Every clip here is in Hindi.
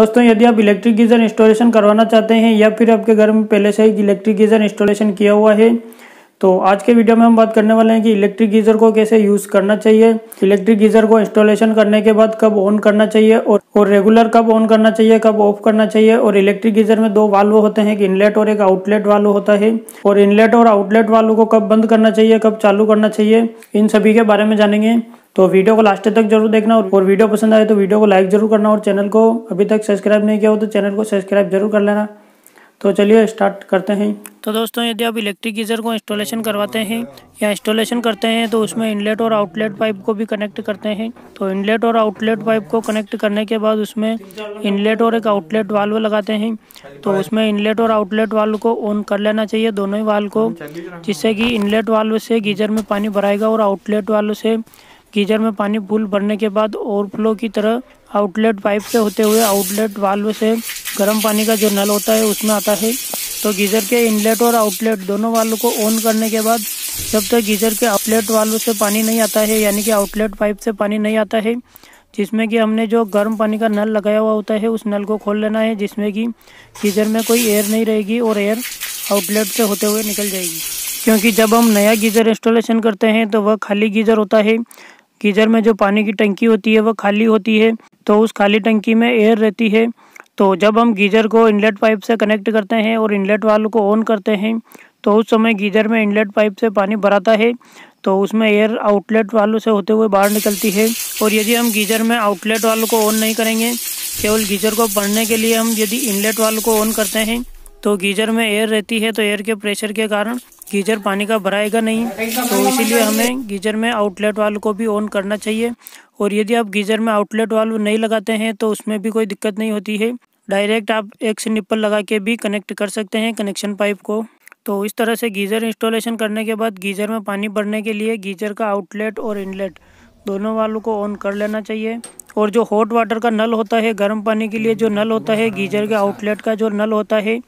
दोस्तों यदि आप इलेक्ट्रिक गीज़र इंस्टॉलेशन करवाना चाहते हैं या फिर आपके घर में पहले से ही इलेक्ट्रिक गीज़र इंस्टॉलेशन किया हुआ है तो आज के वीडियो में हम बात करने वाले हैं कि इलेक्ट्रिक गीज़र को कैसे यूज़ करना चाहिए इलेक्ट्रिक गीज़र को इंस्टॉलेशन करने के बाद कब ऑन करना चाहिए और और रेगुलर कब ऑन करना चाहिए कब ऑफ करना चाहिए और इलेक्ट्रिक गीज़र में दो वाल्व होते हैं एक इनलेट और एक आउटलेट वाल्व होता है और इनलेट और आउटलेट वाल्व को कब बंद करना चाहिए कब चालू करना चाहिए इन सभी के बारे में जानेंगे तो वीडियो को लास्ट तक जरूर देखना और वीडियो पसंद आए तो वीडियो को लाइक जरूर करना और चैनल को अभी तक सब्सक्राइब नहीं किया हो तो चैनल को सब्सक्राइब जरूर कर लेना तो चलिए स्टार्ट करते हैं तो दोस्तों यदि आप इलेक्ट्रिक गीज़र को इंस्टॉलेशन करवाते हैं या इंस्टॉलेशन करते हैं तो उसमें इनलेट और आउटलेट पाइप को भी कनेक्ट करते हैं तो इनलेट और आउटलेट पाइप को कनेक्ट करने के बाद उसमें इनलेट और एक आउटलेट वाल्व लगाते हैं तो उसमें इनलेट और आउटलेट वाल्व को ऑन कर लेना चाहिए दोनों ही वाल्व को जिससे कि इनलेट वाल्व से गीजर में पानी भराएगा और आउटलेट वाल्व से गीजर में पानी फूल भरने के बाद ओवरफ्लो की तरह आउटलेट पाइप से होते हुए आउटलेट वाल्व से गर्म पानी का जो नल होता है उसमें आता है तो गीजर के इनलेट और आउटलेट दोनों वाल्व को ऑन करने के बाद जब तक गीजर के आउटलेट वाल्व से पानी नहीं आता है यानी कि आउटलेट पाइप से पानी नहीं आता है जिसमें कि हमने जो गर्म पानी का नल लगाया हुआ होता है उस नल को खोल लेना है जिसमें कि गीजर में कोई एयर नहीं रहेगी और एयर आउटलेट से होते हुए निकल जाएगी क्योंकि जब हम नया गीज़र इंस्टॉलेशन करते हैं तो वह खाली गीज़र होता है गीजर में जो पानी की टंकी होती है वह खाली होती है तो उस खाली टंकी में एयर रहती है तो जब हम गीजर को इनलेट पाइप से कनेक्ट करते हैं और इनलेट वाल को ऑन करते हैं तो उस समय गीजर में इनलेट पाइप से पानी भराता है तो उसमें एयर आउटलेट वालों से होते हुए बाहर निकलती है और यदि हम गीजर में आउटलेट वालों को ऑन नहीं करेंगे केवल गीजर को भरने के लिए हम यदि इनलेट वालों को ऑन करते हैं तो गीज़र में एयर रहती है तो एयर के प्रेशर के कारण गीज़र पानी का भराएगा नहीं तो इसीलिए हमें गीज़र में आउटलेट वाल्व को भी ऑन करना चाहिए और यदि आप गीज़र में आउटलेट वाल्व नहीं लगाते हैं तो उसमें भी कोई दिक्कत नहीं होती है डायरेक्ट आप एक से निप्पल लगा के भी कनेक्ट कर सकते हैं कनेक्शन पाइप को तो इस तरह से गीज़र इंस्टॉलेशन करने के बाद गीज़र में पानी भरने के लिए गीज़र का आउटलेट और इनलेट दोनों वालों को ऑन कर लेना चाहिए और जो हॉट वाटर का नल होता है गर्म पानी के लिए जो नल होता है गीजर के आउटलेट का जो नल होता है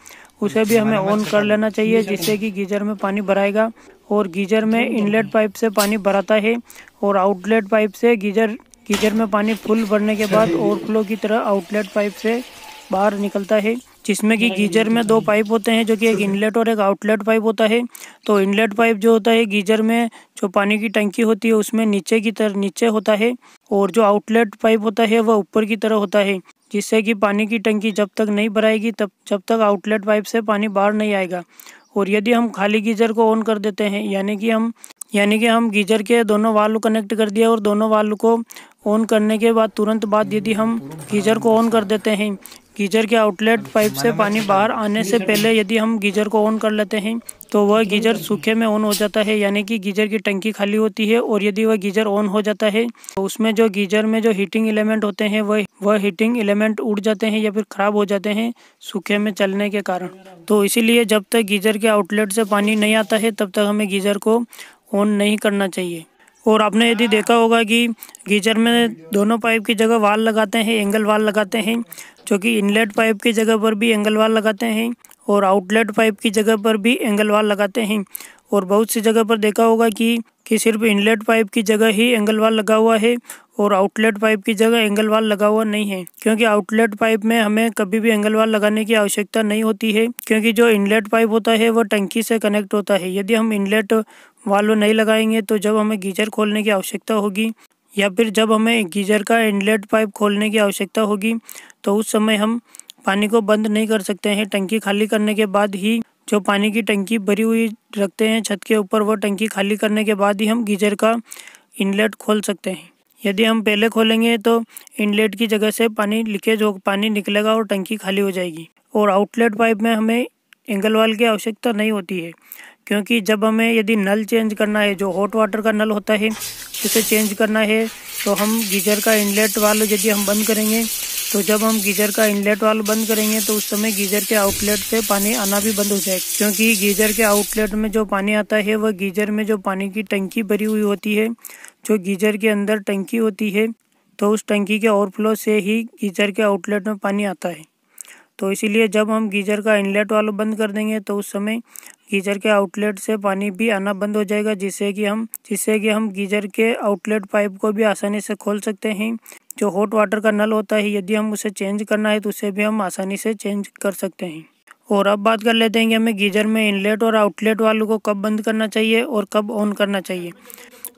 उसे भी हमें ऑन कर लेना चाहिए जिससे कि गीजर में पानी भराएगा और गीजर में इनलेट पाइप से पानी भराता है और आउटलेट पाइप से गीजर गीजर में पानी फुल भरने के अच्छा। बाद ओवरफ्लो की तरह आउटलेट पाइप से बाहर निकलता है जिसमें कि गीजर में दो पाइप होते हैं जो कि एक इनलेट और एक आउटलेट पाइप होता है तो इनलेट पाइप जो होता है गीजर में जो पानी की टंकी होती है उसमें नीचे की तरह नीचे होता है और जो आउटलेट पाइप होता है वह ऊपर की तरह होता है जिससे कि पानी की टंकी जब तक नहीं भराएगी तब जब तक आउटलेट पाइप से पानी बाहर नहीं आएगा और यदि हम खाली गीजर को ऑन कर देते हैं यानी कि हम यानी कि हम गीजर के दोनों वाल्व कनेक्ट कर दिया और दोनों वाल्व को ऑन करने के बाद तुरंत बाद यदि हम गीजर को ऑन कर देते हैं गीजर के आउटलेट पाइप से पानी बाहर आने से पहले यदि हम गीजर को ऑन कर लेते हैं तो वह गीजर सूखे में ऑन हो जाता है यानी कि गीजर की टंकी खाली होती है और यदि वह गीजर ऑन हो जाता है तो उसमें जो गीजर में जो हीटिंग एलिमेंट होते हैं वह वह हीटिंग एलिमेंट उड़ जाते हैं या फिर ख़राब हो जाते हैं सूखे में चलने के कारण तो इसीलिए जब तक गीजर के आउटलेट से पानी नहीं आता है तब तक हमें गीजर को ऑन नहीं करना चाहिए और आपने यदि देखा होगा कि गीजर में दोनों पाइप की जगह वाल लगाते हैं एंगल वाल लगाते हैं जो कि इनलेट पाइप की जगह पर भी एंगल वाल लगाते हैं और आउटलेट पाइप की जगह पर भी एंगल वाल लगाते हैं और बहुत सी जगह पर देखा होगा कि कि सिर्फ इनलेट पाइप की जगह ही एंगल वाल लगा हुआ है और आउटलेट पाइप की जगह एंगल वाल लगा हुआ नहीं है क्योंकि आउटलेट पाइप में हमें कभी भी एंगल वाल लगाने की आवश्यकता नहीं होती है क्योंकि जो इनलेट पाइप होता है वह टंकी से कनेक्ट होता है यदि हम इनलेट वाल्व नहीं लगाएंगे तो जब हमें गीजर खोलने की आवश्यकता होगी या फिर जब हमें गीजर का इनलेट पाइप खोलने की आवश्यकता होगी तो उस समय हम पानी को बंद नहीं कर सकते हैं टंकी खाली करने के बाद ही जो पानी की टंकी भरी हुई रखते हैं छत के ऊपर वह टंकी खाली करने के बाद ही हम गीजर का इनलेट खोल सकते हैं यदि हम पहले खोलेंगे तो इनलेट की जगह से पानी लीकेज हो पानी निकलेगा और टंकी खाली हो जाएगी और आउटलेट पाइप में हमें एंगल वाल की आवश्यकता नहीं होती है क्योंकि जब हमें यदि नल चेंज करना है जो हॉट वाटर का नल होता है उसे चेंज करना है तो हम गीजर का इनलेट वाल यदि हम बंद करेंगे तो जब हम गीजर का इनलेट वाल बंद करेंगे तो उस समय गीजर के आउटलेट से पानी आना भी बंद हो जाएगा क्योंकि गीजर के आउटलेट में जो पानी आता है वह गीजर में जो पानी की टंकी भरी हुई होती है जो गीजर के अंदर टंकी होती है तो उस टंकी के ओवरफ्लो से ही गीजर के आउटलेट में पानी आता है तो इसीलिए जब हम गीज़र का इनलेट वालों बंद कर देंगे तो उस समय गीज़र के आउटलेट से पानी भी आना बंद हो जाएगा जिससे कि हम जिससे कि हम गीज़र के आउटलेट पाइप को भी आसानी से खोल सकते हैं जो हॉट वाटर का नल होता है यदि हम उसे चेंज करना है तो उसे भी हम आसानी से चेंज कर सकते हैं और अब बात कर लेते हैं कि हमें गीज़र में इनलेट और आउटलेट वालों को कब बंद करना चाहिए और कब ऑन करना चाहिए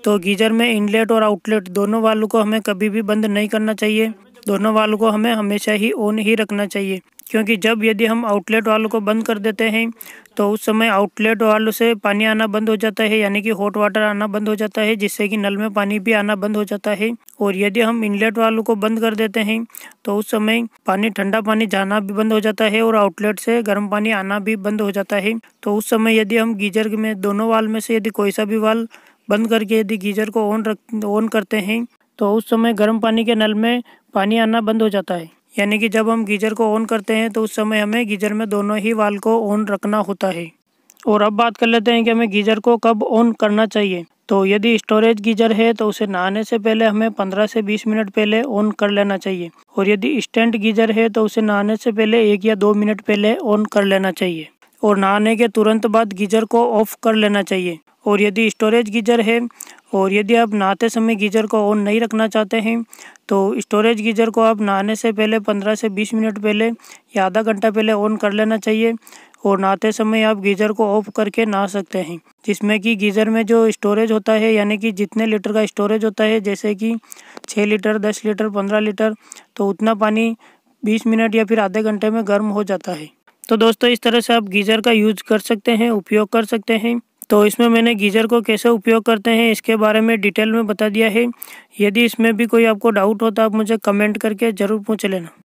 तो गीज़र में इनलेट और आउटलेट दोनों वालों को हमें कभी भी बंद नहीं करना चाहिए दोनों वालों को हमें हमेशा ही ऑन ही रखना चाहिए क्योंकि जब यदि हम आउटलेट वालों को बंद कर देते हैं तो उस समय आउटलेट वालों से पानी आना बंद हो जाता है यानी कि हॉट वाटर आना बंद हो जाता है जिससे कि नल में पानी भी आना बंद हो जाता है और यदि हम इनलेट वालों को बंद कर देते हैं तो उस समय पानी ठंडा पानी जाना भी बंद हो जाता है और आउटलेट से गर्म पानी आना भी बंद हो जाता है तो उस समय यदि हम गीजर में दोनों वाल में से यदि कोई सा भी वाल बंद करके यदि गीजर को ऑन रख ऑन करते हैं तो उस समय गर्म पानी के नल में पानी आना बंद हो जाता है यानी कि जब हम गीजर को ऑन करते हैं तो उस समय हमें गीजर में दोनों ही वाल को ऑन रखना होता है और अब बात कर लेते हैं कि हमें गीजर को कब ऑन करना चाहिए तो यदि स्टोरेज गीजर है तो उसे नहाने से पहले हमें 15 से 20 मिनट पहले ऑन कर लेना चाहिए और यदि स्टैंड गीजर है तो उसे नहाने से पहले एक या दो मिनट पहले ऑन कर लेना चाहिए और नहाने के तुरंत बाद गीजर को ऑफ़ कर लेना चाहिए और यदि स्टोरेज गीजर है और यदि आप नहाते समय गीजर को ऑन नहीं रखना चाहते हैं तो स्टोरेज गीजर को आप नहाने से पहले पंद्रह से बीस मिनट पहले या आधा घंटा पहले ऑन कर लेना चाहिए और नहाते समय आप गीज़र को ऑफ करके नहा सकते हैं जिसमें कि गीज़र में जो स्टोरेज होता है यानी कि जितने लीटर का स्टोरेज होता है जैसे कि छः लीटर दस लीटर पंद्रह लीटर तो उतना पानी बीस मिनट या फिर आधे घंटे में गर्म हो जाता है तो दोस्तों इस तरह से आप गीज़र का यूज कर सकते हैं उपयोग कर सकते हैं तो इसमें मैंने गीज़र को कैसे उपयोग करते हैं इसके बारे में डिटेल में बता दिया है यदि इसमें भी कोई आपको डाउट हो तो आप मुझे कमेंट करके ज़रूर पूछ लेना